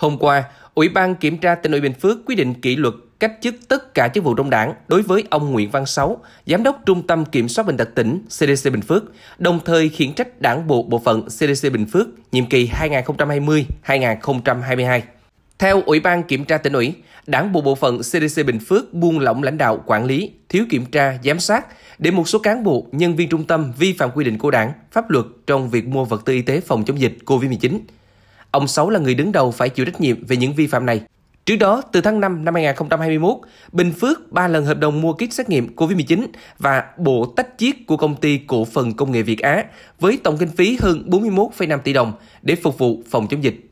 Hôm qua, Ủy ban Kiểm tra tỉnh ủy Bình Phước quyết định kỷ luật cách chức tất cả chức vụ trong đảng đối với ông Nguyễn Văn Sáu, Giám đốc Trung tâm Kiểm soát Bệnh tật tỉnh CDC Bình Phước, đồng thời khiển trách đảng bộ bộ phận CDC Bình Phước nhiệm kỳ 2020-2022. Theo Ủy ban Kiểm tra tỉnh ủy, đảng bộ bộ phận CDC Bình Phước buông lỏng lãnh đạo quản lý, thiếu kiểm tra, giám sát để một số cán bộ, nhân viên trung tâm vi phạm quy định của đảng, pháp luật trong việc mua vật tư y tế phòng chống dịch COVID-19 Ông Sáu là người đứng đầu phải chịu trách nhiệm về những vi phạm này. Trước đó, từ tháng 5 năm 2021, Bình Phước ba lần hợp đồng mua kit xét nghiệm COVID-19 và bộ tách chiết của công ty cổ phần công nghệ Việt Á với tổng kinh phí hơn 41,5 tỷ đồng để phục vụ phòng chống dịch.